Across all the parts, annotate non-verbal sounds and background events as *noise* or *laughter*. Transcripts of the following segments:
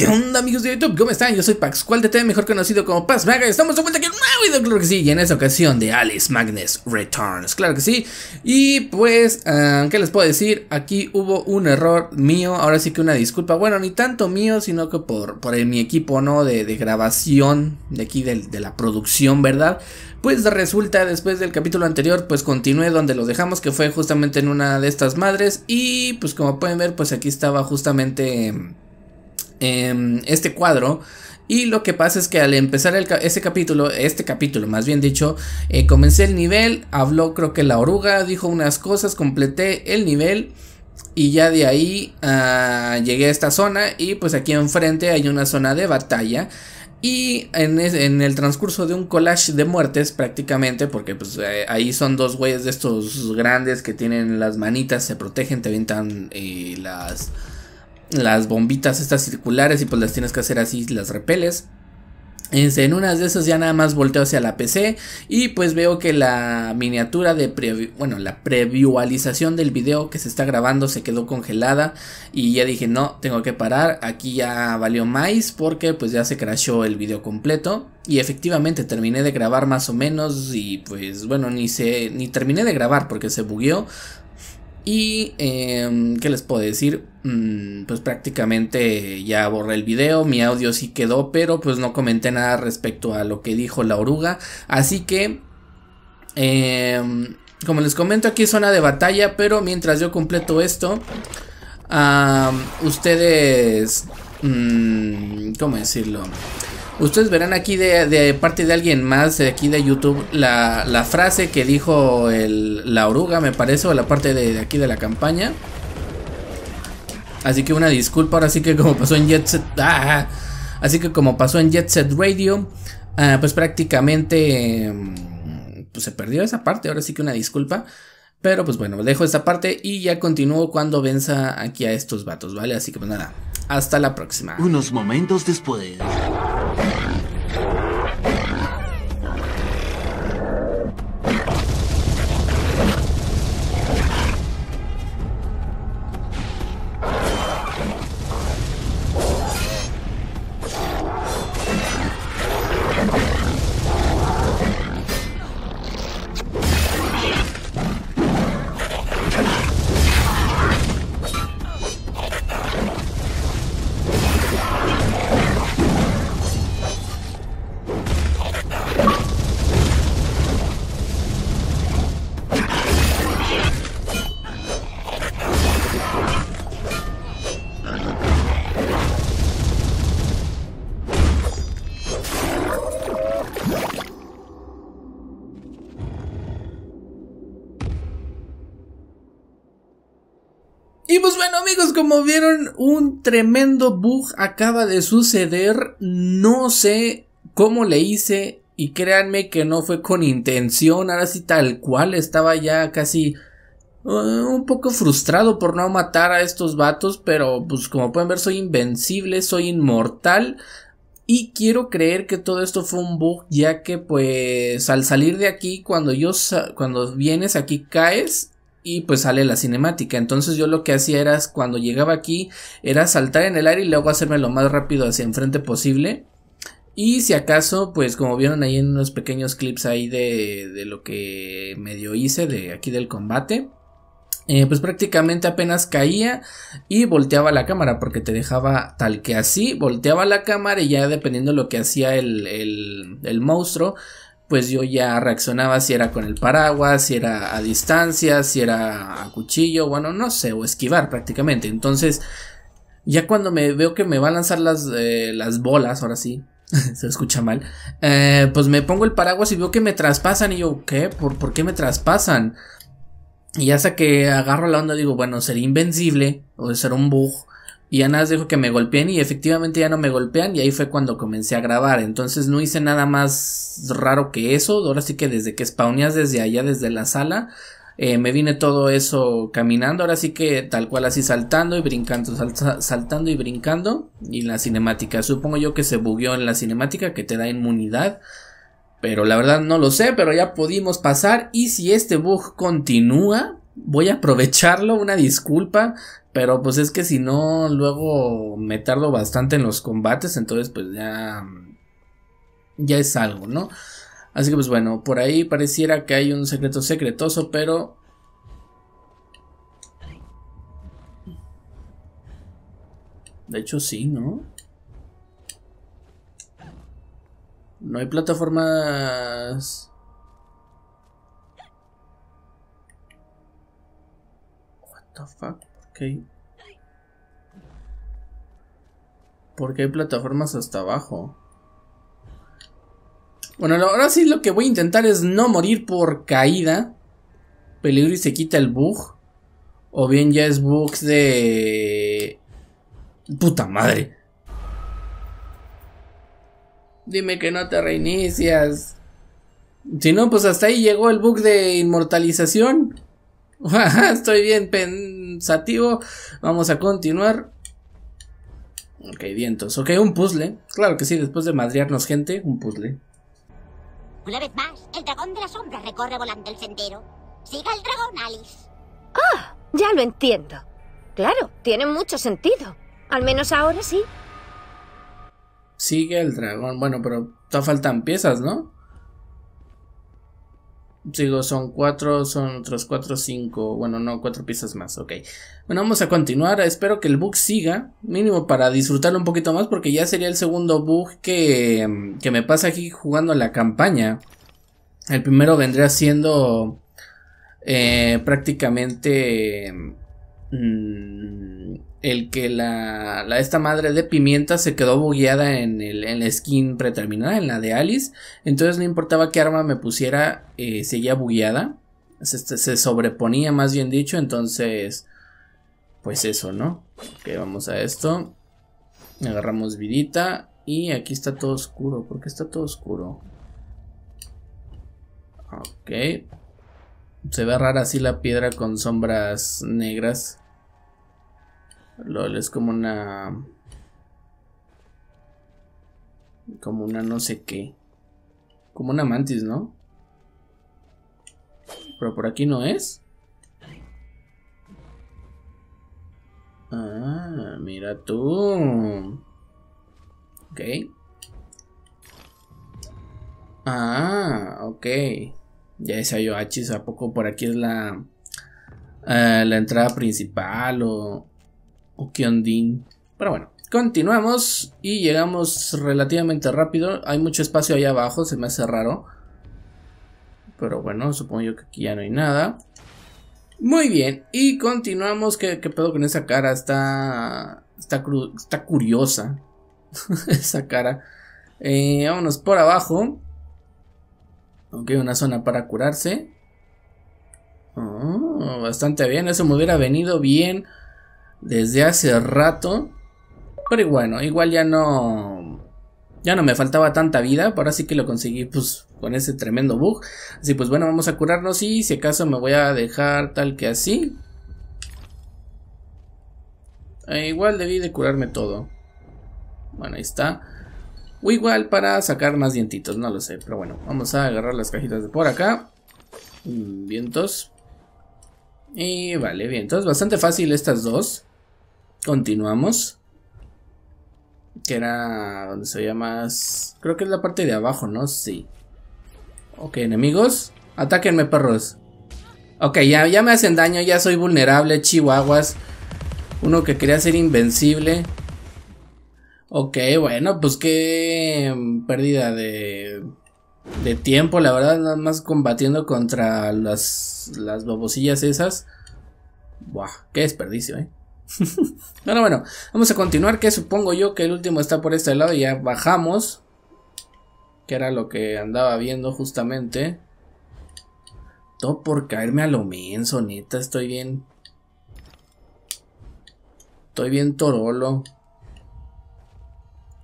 ¿Qué onda amigos de YouTube? ¿Cómo están? Yo soy Pax, cuál de TV, mejor conocido como Paz Vega Estamos de vuelta aquí en un video, claro que sí, y en esta ocasión de Alice Magnus Returns, claro que sí. Y pues, ah, ¿qué les puedo decir? Aquí hubo un error mío, ahora sí que una disculpa. Bueno, ni tanto mío, sino que por, por mi equipo, ¿no? De, grabación, de aquí de, de la producción, ¿verdad? Pues resulta, después del capítulo anterior, pues continué donde lo dejamos, que fue justamente en una de estas madres. Y pues como pueden ver, pues aquí estaba justamente... Em, este cuadro. Y lo que pasa es que al empezar el, ese capítulo, este capítulo más bien dicho, eh, comencé el nivel, habló creo que la oruga, dijo unas cosas, completé el nivel. Y ya de ahí ah, llegué a esta zona y pues aquí enfrente hay una zona de batalla. Y en, el transcurso de un collage de muertes prácticamente, porque pues eh, ahí son dos güeyes de estos grandes que tienen las manitas, se protegen, te avientan eh, las las bombitas estas circulares y pues las tienes que hacer así, las repeles. Este, en una de esas ya nada más volteo hacia la PC y pues veo que la miniatura de, bueno, la previualización del video que se está grabando se quedó congelada y ya dije, no, tengo que parar, aquí ya valió más porque pues ya se crashó el video completo y efectivamente terminé de grabar más o menos y pues bueno, ni se, ni terminé de grabar porque se bugueó, y, em, ¿qué les puedo decir? Mm, pues prácticamente ya borré el video, mi audio sí quedó, pero pues no comenté nada respecto a lo que dijo la oruga. Así que, em, como les comento, aquí es zona de batalla, pero mientras yo completo esto, ustedes... Mm, ¿Cómo decirlo? Ustedes verán aquí de, parte de alguien más, de aquí de YouTube, la, frase que dijo la oruga, me parece, o la parte de, aquí de la campaña. Así que una disculpa, ahora sí que como pasó en Jet ah, Así que como pasó en Jetset Radio, ah, pues prácticamente... Mm, pues se perdió esa parte, ahora sí que una disculpa. Pero pues bueno, dejo esta parte y ya continúo cuando venza aquí a estos vatos, ¿vale? Así que pues nada, hasta la próxima. Unos momentos después. como vieron, un tremendo bug acaba de suceder. No sé cómo le hice y créanme que no fue con intención. Ahora sí, tal cual, estaba ya casi uh, un poco frustrado por no matar a estos vatos, pero pues como pueden ver soy invencible, soy inmortal. Y quiero creer que todo esto fue un bug, ya que pues al salir de aquí, cuando yo cuando vienes aquí caes y pues sale la cinemática. Entonces yo lo que hacía era cuando llegaba aquí era saltar en el aire y luego hacerme lo más rápido hacia enfrente posible. Y si acaso, pues como vieron ahí en unos pequeños clips ahí de, lo que medio hice de aquí del combate. Eh, pues prácticamente apenas caía y volteaba la cámara porque te dejaba tal que así, volteaba la cámara y ya dependiendo lo que hacía el, el monstruo, pues yo ya reaccionaba si era con el paraguas, si era a distancia, si era a cuchillo, bueno, no sé, o esquivar prácticamente. Entonces, ya cuando me veo que me va a lanzar las, eh, las bolas, ahora sí, *laughs* se escucha mal, eh, pues me pongo el paraguas y veo que me traspasan y yo, ¿qué? ¿Por, qué me traspasan? Y hasta que agarro la onda digo, bueno, sería invencible o ser un bug y ya nada dijo que me golpeen y efectivamente ya no me golpean y ahí fue cuando comencé a grabar. Entonces no hice nada más raro que eso. Ahora sí que desde que spawneas desde allá, desde la sala, eh, me vine todo eso caminando. Ahora sí que tal cual así saltando y brincando, saltando y brincando. Y la cinemática, supongo yo que se bugueó en la cinemática que te da inmunidad. Pero la verdad no lo sé, pero ya pudimos pasar. Y si este bug continúa, voy a aprovecharlo, una disculpa, pero pues es que si no, luego me tardo bastante en los combates, entonces pues ya... Ya es algo, ¿no? Así que pues bueno, por ahí pareciera que hay un secreto secretoso, pero... De hecho sí, ¿no? No hay plataformas... What the fuck? Porque hay plataformas hasta abajo. Bueno, ahora sí lo que voy a intentar es no morir por caída. Peligro y se quita el bug. O bien ya es bug de... Puta madre. Dime que no te reinicias. Si no, pues hasta ahí llegó el bug de inmortalización. *laughs* Estoy bien, pen sativo Vamos a continuar. Ok, vientos. Ok, un puzzle. Claro que sí, después de madrearnos gente, un puzzle. Una vez más, el dragón de la sombra recorre volando el sendero. Siga el dragón, Alice. Ah, ya lo entiendo. Claro, tiene mucho sentido. Al menos ahora sí. Sigue el dragón. Bueno, pero te faltan piezas, ¿no? Digo, son cuatro, son otros cuatro, cinco. Bueno, no, cuatro piezas más, ok. Bueno, vamos a continuar. Espero que el bug siga, mínimo para disfrutarlo un poquito más, porque ya sería el segundo bug que, que me pasa aquí jugando la campaña. El primero vendría siendo eh, prácticamente. Mm, el que la, esta madre de pimienta se quedó bugueada en, el, la skin preterminada, en la de Alice. Entonces no importaba qué arma me pusiera, eh, seguía bugueada. Se, se, sobreponía, más bien dicho. Entonces, pues eso, ¿no? Ok, vamos a esto. Agarramos vidita. Y aquí está todo oscuro. ¿Por qué está todo oscuro? Ok. Se ve rara así la piedra con sombras negras. LOL es como una... Como una no sé qué. Como una mantis, ¿no? Pero por aquí no es. Ah, mira tú. Ok. Ah, ok. Ya esa yo, hice ¿a poco por aquí es la, eh, la entrada principal o, pero bueno, continuamos y llegamos relativamente rápido. Hay mucho espacio ahí abajo, se me hace raro. Pero bueno, supongo yo que aquí ya no hay nada. Muy bien, y continuamos. Que pedo con esa cara? Está, está, está curiosa. *laughs* esa cara. Eh, vámonos por abajo. Ok, una zona para curarse. Oh, bastante bien, eso me hubiera venido bien desde hace rato. Pero bueno, igual ya no... Ya no me faltaba tanta vida, ahora sí que lo conseguí pues con ese tremendo bug. Así pues bueno, vamos a curarnos y si acaso me voy a dejar tal que así. E igual debí de curarme todo. Bueno, ahí está. O igual para sacar más dientitos, no lo sé. Pero bueno, vamos a agarrar las cajitas de por acá. Mm, vientos. Y vale, vientos, bastante fácil estas dos. Continuamos. Que era donde se veía más... Creo que es la parte de abajo, ¿no? Sí. Ok, enemigos. Atáquenme, perros. Ok, ya, ya me hacen daño, ya soy vulnerable, chihuahuas. Uno que quería ser invencible. Ok, bueno, pues qué pérdida de, de tiempo, la verdad, nada más combatiendo contra las, las bobosillas esas. Buah, qué desperdicio, eh. *laughs* bueno, bueno, vamos a continuar, que supongo yo que el último está por este lado y ya bajamos. Que era lo que andaba viendo justamente. Todo por caerme a lo menso, neta, estoy bien... Estoy bien torolo.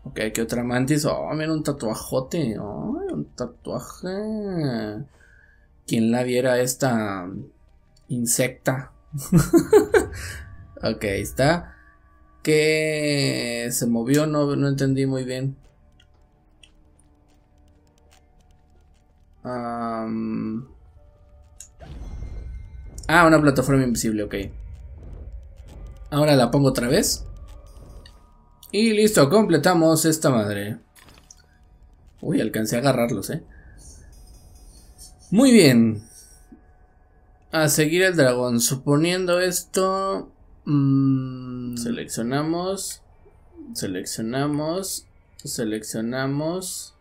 Ok, que otra mantis? Oh, mira, un tatuajote. un tatuaje. Quien la viera esta insecta. *laughs* Ok, está. Que se movió, no, no entendí muy bien. Ah, una plataforma invisible, ok. Ahora la pongo otra vez. Y listo, completamos esta madre. Uy, alcancé a agarrarlos, eh. Muy bien. A seguir el dragón. Suponiendo esto... Seleccionamos. Seleccionamos. Seleccionamos.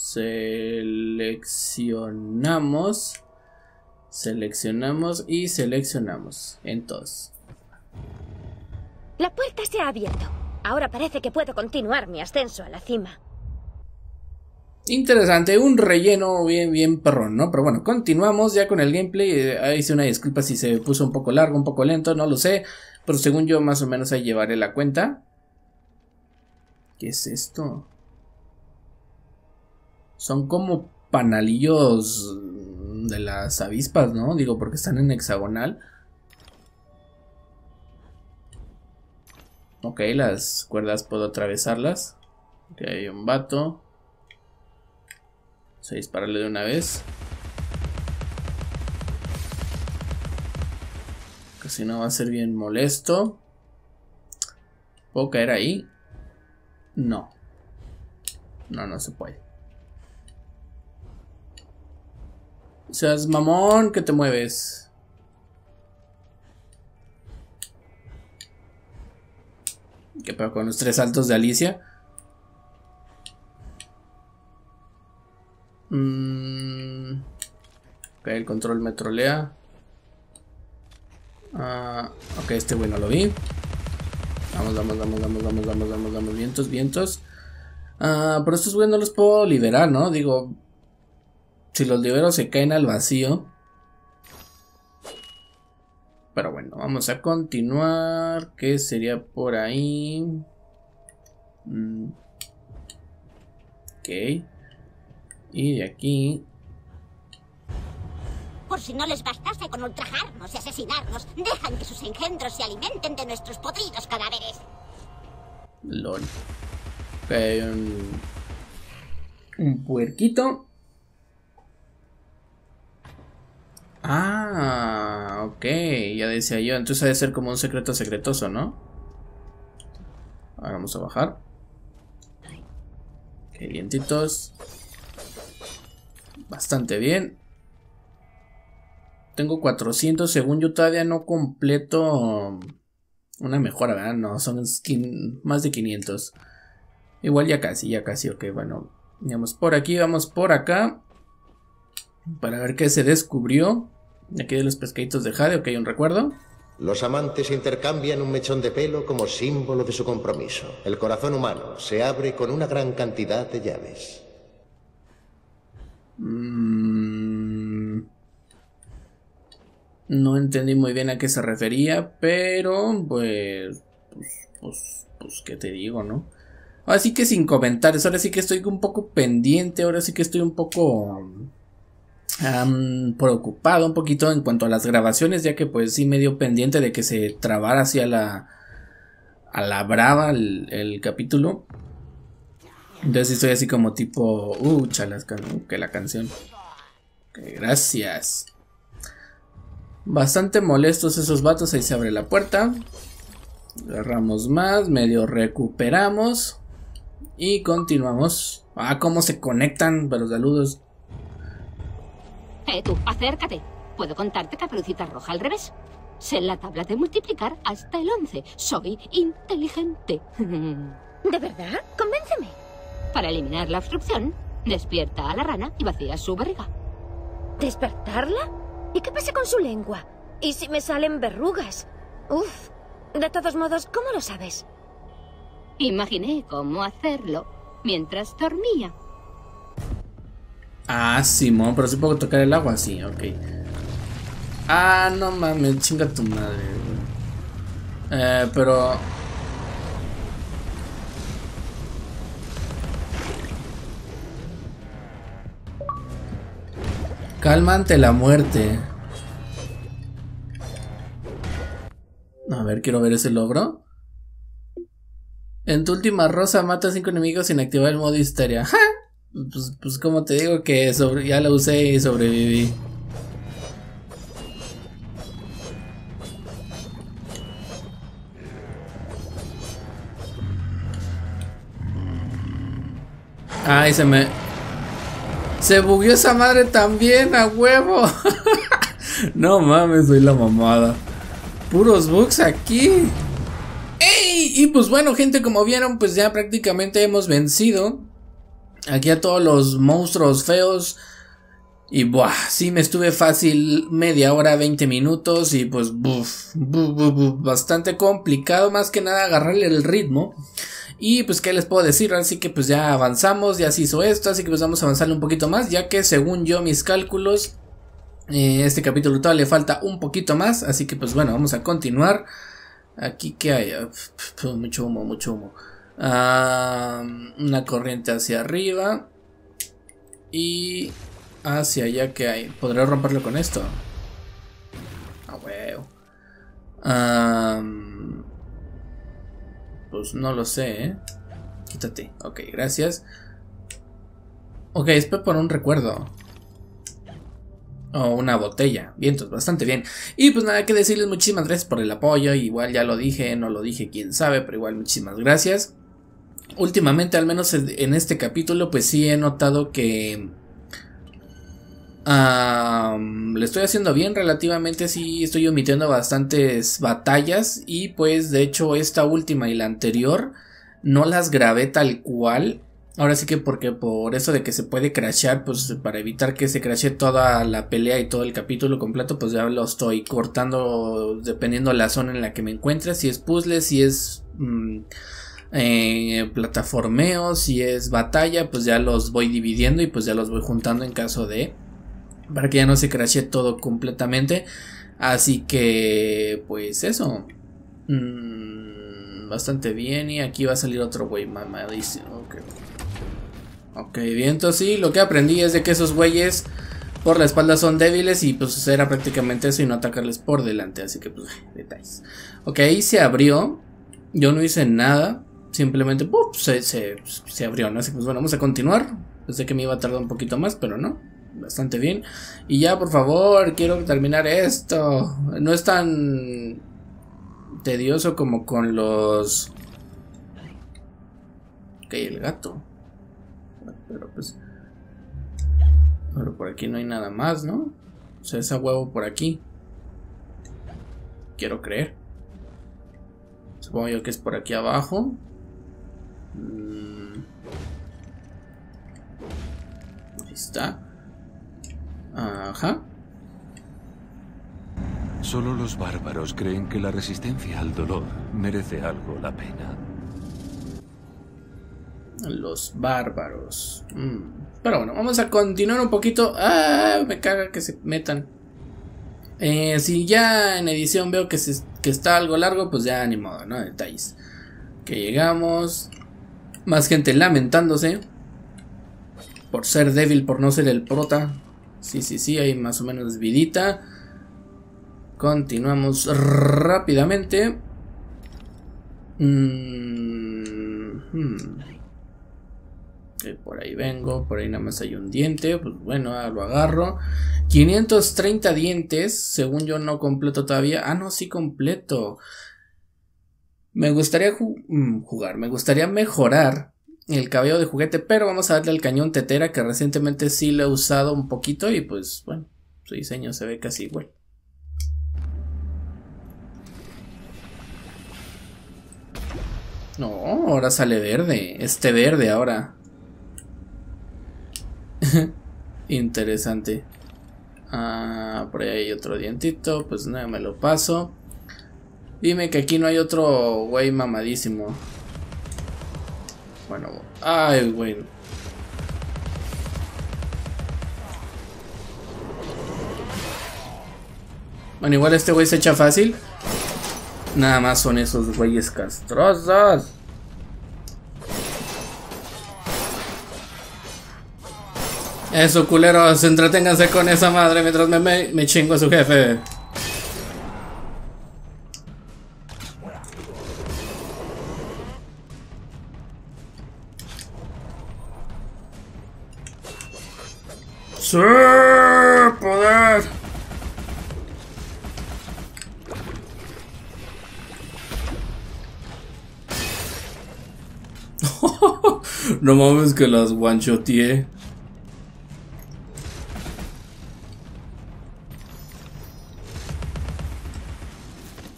Seleccionamos. Seleccionamos y seleccionamos. Entonces. La puerta se ha abierto. Ahora parece que puedo continuar mi ascenso a la cima. Interesante, un relleno bien, bien perrón, ¿no? Pero bueno, continuamos ya con el gameplay. Ahí eh, hice una disculpa si se puso un poco largo, un poco lento, no lo sé. Pero según yo, más o menos ahí llevaré la cuenta. ¿Qué es esto? Son como panalillos de las avispas, ¿no? Digo, porque están en hexagonal. Ok, las cuerdas puedo atravesarlas. Ok, hay un vato. Vamos a dispararle de una vez. Casi no va a ser bien molesto. ¿Puedo caer ahí? No. No, no se puede. O Seas mamón que te mueves. ¿Qué pasa con los tres saltos de Alicia. Mm. el control me trolea. Ah, ok, este güey no lo vi. Vamos, vamos, vamos, vamos, vamos, vamos, vamos, vamos, vientos, vientos. Ah, pero estos güeyes no los puedo liberar, ¿no? Digo, si los libero se caen al vacío. Pero bueno, vamos a continuar. ¿Qué sería por ahí? Mm. Ok. Y de aquí... Por si no les bastase con ultrajarnos y asesinarnos, dejan que sus engendros se alimenten de nuestros podridos cadáveres. LOL. Um, un... puerquito. Ah, ok, ya decía yo. Entonces de ser como un secreto secretoso, ¿no? Ahora vamos a bajar. Calientitos. Bastante bien. Tengo 400. Según yo todavía no completo una mejora, ¿verdad? No, son skin, más de 500. Igual ya casi, ya casi. Ok, bueno. Vamos por aquí, vamos por acá. Para ver qué se descubrió. Aquí de los pescaditos de Jade, ok, un recuerdo. Los amantes intercambian un mechón de pelo como símbolo de su compromiso. El corazón humano se abre con una gran cantidad de llaves. Mm, no entendí muy bien a qué se refería, pero pues, pues, pues, pues, ¿qué te digo, no? Ahora sí que sin comentarios, ahora sí que estoy un poco pendiente, ahora sí que estoy un poco preocupado un poquito en cuanto a las grabaciones, ya que pues sí medio pendiente de que se trabara hacia la a la brava el capítulo. Entonces sí estoy así como tipo, uh, chalas, que la canción. gracias. Bastante molestos esos vatos, ahí se abre la puerta. Agarramos más, medio recuperamos. Y continuamos. Ah, cómo se conectan, los saludos. Eh, tú, acércate. Puedo contarte Caperucita Roja al revés. Sé la tabla de multiplicar hasta el 11. Soy inteligente. *laughs* ¿De verdad? Convénceme. Para eliminar la obstrucción, despierta a la rana y vacía su barriga. ¿Despertarla? ¿Y qué pasa con su lengua? ¿Y si me salen verrugas? Uf. De todos modos, ¿cómo lo sabes? Imaginé cómo hacerlo mientras dormía. Ah, Simón, pero sí puedo tocar el agua, sí, ok. Ah, no mames, chinga tu madre, Eh, pero Calma ante la muerte. A ver, quiero ver ese logro. En tu última rosa mata a cinco enemigos sin activar el modo histeria. ¡Ja! Pues, pues como te digo que ya lo usé y sobreviví. Ay, se me... Se bugueó esa madre también, a huevo. *laughs* no mames, soy la mamada. Puros bugs aquí. ¡Ey! Y pues bueno, gente, como vieron, pues ya prácticamente hemos vencido. Aquí a todos los monstruos feos. Y buah, sí me estuve fácil media hora, 20 minutos. Y pues, buf, bastante complicado. Más que nada agarrarle el ritmo. Y pues, ¿qué les puedo decir? Así que pues ya avanzamos, ya se hizo esto, así que pues vamos a avanzarle un poquito más, ya que según yo mis cálculos, eh, este capítulo todavía le falta un poquito más, así que pues bueno, vamos a continuar. Aquí que hay ah, mucho humo, mucho humo. Ah, una corriente hacia arriba. Y hacia allá que hay. ¿Podré romperlo con esto? Ah, oh, Ah pues no lo sé, ¿eh? Quítate. Ok, gracias. Ok, espero por un recuerdo. O una botella. Vientos, pues, bastante bien. Y pues nada que decirles, muchísimas gracias por el apoyo. Igual ya lo dije, no lo dije, quién sabe, pero igual muchísimas gracias. Últimamente, al menos en este capítulo, pues sí he notado que le estoy haciendo bien relativamente, sí estoy omitiendo bastantes batallas y pues de hecho esta última y la anterior no las grabé tal cual. Ahora sí que porque por eso de que se puede crashear, pues para evitar que se crashe toda la pelea y todo el capítulo completo, pues ya lo estoy cortando dependiendo la zona en la que me encuentre, si es puzzle, si es... Mm, eh, plataformeo, si es batalla, pues ya los voy dividiendo y pues ya los voy juntando en caso de para que ya no se crashe todo completamente. Así que, pues eso. Mm, bastante bien. Y aquí va a salir otro güey mamadísimo. ok, bien. Entonces, sí, lo que aprendí es de que esos güeyes por la espalda son débiles. Y pues era prácticamente eso y no atacarles por delante. Así que, pues, detalles. Ok, ahí se abrió. Yo no hice nada. Simplemente, Se, abrió, Así pues, bueno, vamos a continuar. Pensé que me iba a tardar un poquito más, pero no bastante bien. Y ya, por favor, quiero terminar esto. No es tan tedioso como con los... Ok, el gato. Pero pues... Pero por aquí no hay nada más, ¿no? O sea, ese huevo por aquí. Quiero creer. Supongo yo que es por aquí abajo. Mm. Ahí está. Ajá. Solo los bárbaros creen que la resistencia al dolor merece algo la pena. Los bárbaros. Mm. Pero bueno, vamos a continuar un poquito. Ah, me caga que se metan. Eh, si ya en edición veo que, se, que está algo largo, pues ya ni modo, ¿no? Detalles. Que llegamos. Más gente lamentándose. Por ser débil, por no ser el prota. Sí, sí, sí, hay más o menos vidita. Continuamos rápidamente. Mm, hmm. eh, por ahí vengo, por ahí nada más hay un diente. Pues bueno, ah, lo agarro. 530 dientes, según yo no completo todavía. Ah, no, sí completo. Me gustaría mm, jugar, me gustaría mejorar el cabello de juguete, pero vamos a darle al cañón tetera que recientemente sí lo he usado un poquito y pues bueno, su diseño se ve casi igual. No, ahora sale verde, este verde ahora. *laughs* Interesante. Ah, por ahí hay otro dientito, pues nada me lo paso. Dime que aquí no hay otro güey mamadísimo. Bueno, ay, bueno. Bueno, igual este güey se echa fácil. Nada más son esos güeyes castrosos. Eso, culeros, entreténganse con esa madre mientras me, me chingo a su jefe. ¡Sí! ¡Poder! *laughs* no mames que las guanchoteé.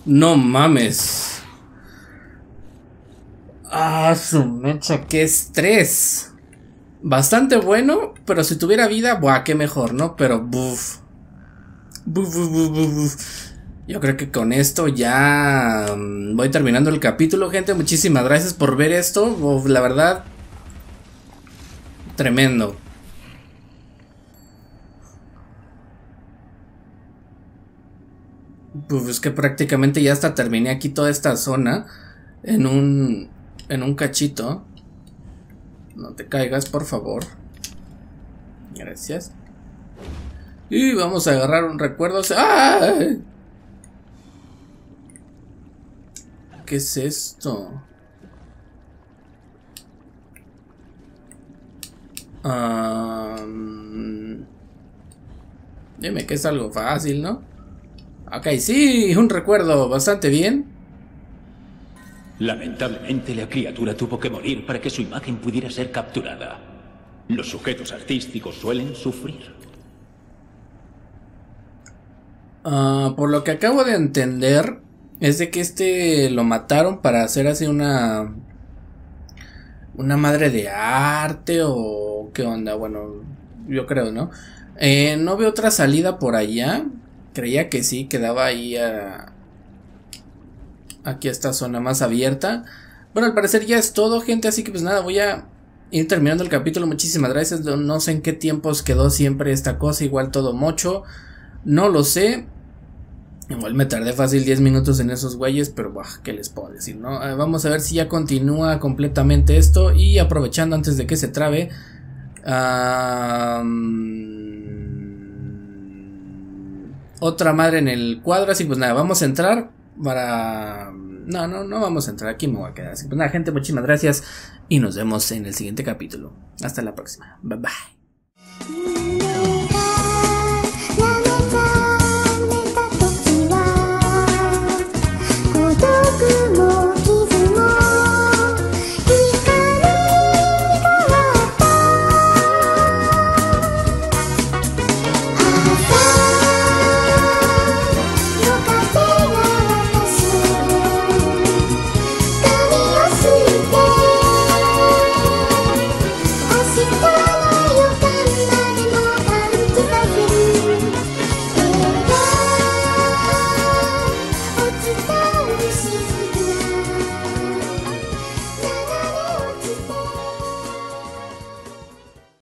No mames. Ah, su mecha, qué estrés bastante bueno, pero si tuviera vida, buah, qué mejor, ¿no? Pero, buf. Yo creo que con esto ya mm, voy terminando el capítulo, gente. Muchísimas gracias por ver esto. la verdad, tremendo. es que prácticamente ya hasta terminé aquí toda esta zona en un en un cachito. No te caigas, por favor. Gracias. Y vamos a agarrar un recuerdo. ¿Qué es esto? Dime que es algo fácil, ¿no? Ok, sí, un recuerdo bastante bien. Lamentablemente la criatura tuvo que morir para que su imagen pudiera ser capturada. Los sujetos artísticos suelen sufrir. Ah, por lo que acabo de entender, es de que este lo mataron para hacer así una. Una madre de arte o qué onda. Bueno, yo creo, ¿no? Eh, no veo otra salida por allá. Creía que sí, quedaba ahí a, aquí esta zona más abierta. Bueno, al parecer ya es todo, gente, así que pues nada, voy a ir terminando el capítulo. Muchísimas gracias. No sé en qué tiempos quedó siempre esta cosa, igual todo mocho. No lo sé. Igual me tardé fácil 10 minutos en esos güeyes, pero buah, ¿qué les puedo decir? No? Eh, vamos a ver si ya continúa completamente esto y aprovechando antes de que se trabe. otra madre en el cuadro, así pues nada, vamos a entrar para... No, no, no vamos a entrar aquí, me voy a quedar. Así pues nada, gente, muchísimas gracias y nos vemos en el siguiente capítulo. Hasta la próxima. Bye bye.